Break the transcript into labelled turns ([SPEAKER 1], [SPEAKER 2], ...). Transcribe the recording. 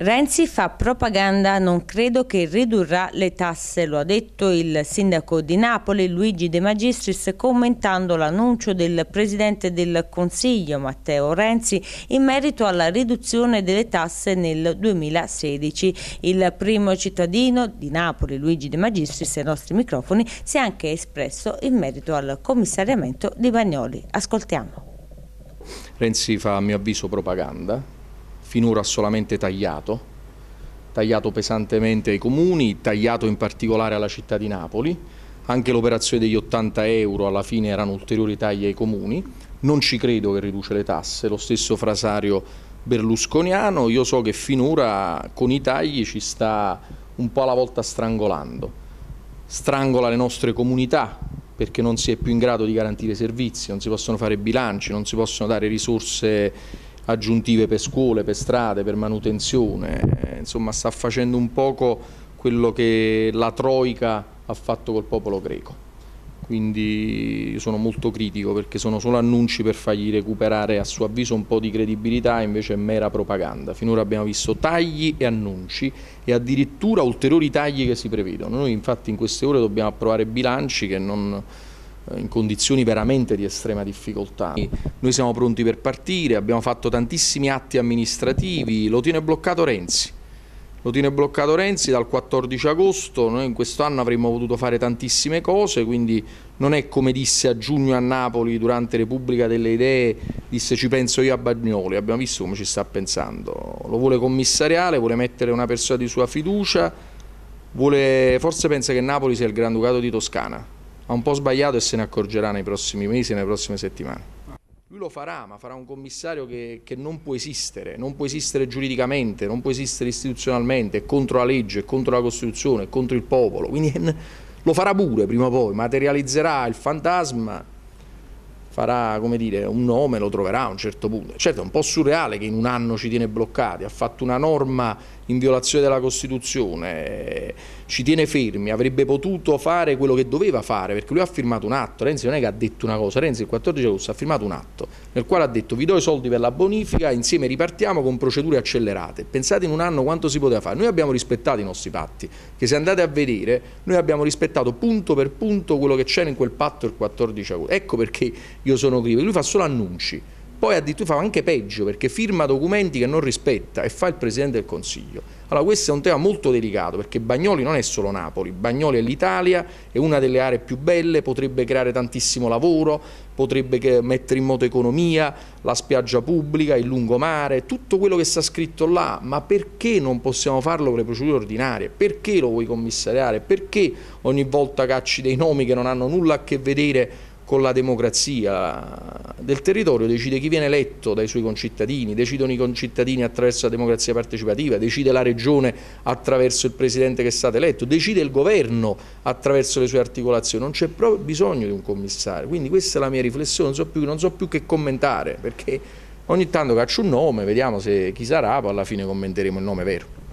[SPEAKER 1] Renzi fa propaganda, non credo che ridurrà le tasse, lo ha detto il sindaco di Napoli Luigi De Magistris commentando l'annuncio del presidente del Consiglio Matteo Renzi in merito alla riduzione delle tasse nel 2016. Il primo cittadino di Napoli Luigi De Magistris ai nostri microfoni si è anche espresso in merito al commissariamento di Bagnoli. Ascoltiamo.
[SPEAKER 2] Renzi fa a mio avviso propaganda finora solamente tagliato, tagliato pesantemente ai comuni, tagliato in particolare alla città di Napoli, anche l'operazione degli 80 euro alla fine erano ulteriori tagli ai comuni, non ci credo che riduce le tasse, lo stesso frasario berlusconiano, io so che finora con i tagli ci sta un po' alla volta strangolando, strangola le nostre comunità perché non si è più in grado di garantire servizi, non si possono fare bilanci, non si possono dare risorse aggiuntive per scuole, per strade, per manutenzione, eh, insomma sta facendo un poco quello che la Troica ha fatto col popolo greco. Quindi io sono molto critico perché sono solo annunci per fargli recuperare a suo avviso un po' di credibilità, invece è mera propaganda. Finora abbiamo visto tagli e annunci e addirittura ulteriori tagli che si prevedono. Noi infatti in queste ore dobbiamo approvare bilanci che non, eh, in condizioni veramente di estrema difficoltà. Noi siamo pronti per partire, abbiamo fatto tantissimi atti amministrativi, lo tiene bloccato Renzi. Lo tiene bloccato Renzi dal 14 agosto, noi in questo anno avremmo potuto fare tantissime cose, quindi non è come disse a giugno a Napoli durante Repubblica delle Idee, disse ci penso io a Bagnoli, abbiamo visto come ci sta pensando, lo vuole commissariale, vuole mettere una persona di sua fiducia, vuole... forse pensa che Napoli sia il Granducato di Toscana, ha un po' sbagliato e se ne accorgerà nei prossimi mesi e nelle prossime settimane. Lui lo farà, ma farà un commissario che, che, non può esistere, non può esistere giuridicamente, non può esistere istituzionalmente, è contro la legge, è contro la Costituzione, è contro il popolo, quindi eh, lo farà pure prima o poi, materializzerà il fantasma farà come dire, un nome, lo troverà a un certo punto. Certo è un po' surreale che in un anno ci tiene bloccati, ha fatto una norma in violazione della Costituzione, ci tiene fermi, avrebbe potuto fare quello che doveva fare, perché lui ha firmato un atto, Renzi non è che ha detto una cosa, Renzi il 14 agosto ha firmato un atto nel quale ha detto vi do i soldi per la bonifica, insieme ripartiamo con procedure accelerate. Pensate in un anno quanto si poteva fare, noi abbiamo rispettato i nostri patti, che se andate a vedere noi abbiamo rispettato punto per punto quello che c'era in quel patto il 14 agosto. Ecco perché io sono Crivo, lui fa solo annunci, poi addirittura fa anche peggio perché firma documenti che non rispetta e fa il Presidente del Consiglio. Allora questo è un tema molto delicato perché Bagnoli non è solo Napoli, Bagnoli è l'Italia, è una delle aree più belle, potrebbe creare tantissimo lavoro, potrebbe mettere in moto economia, la spiaggia pubblica, il lungomare, tutto quello che sta scritto là, ma perché non possiamo farlo con le procedure ordinarie? Perché lo vuoi commissariare? Perché ogni volta cacci dei nomi che non hanno nulla a che vedere con con la democrazia del territorio, decide chi viene eletto dai suoi concittadini, decidono i concittadini attraverso la democrazia partecipativa, decide la regione attraverso il presidente che è stato eletto, decide il governo attraverso le sue articolazioni, non c'è proprio bisogno di un commissario, quindi questa è la mia riflessione, non so più, non so più che commentare perché ogni tanto caccio un nome, vediamo se chi sarà, poi alla fine commenteremo il nome vero.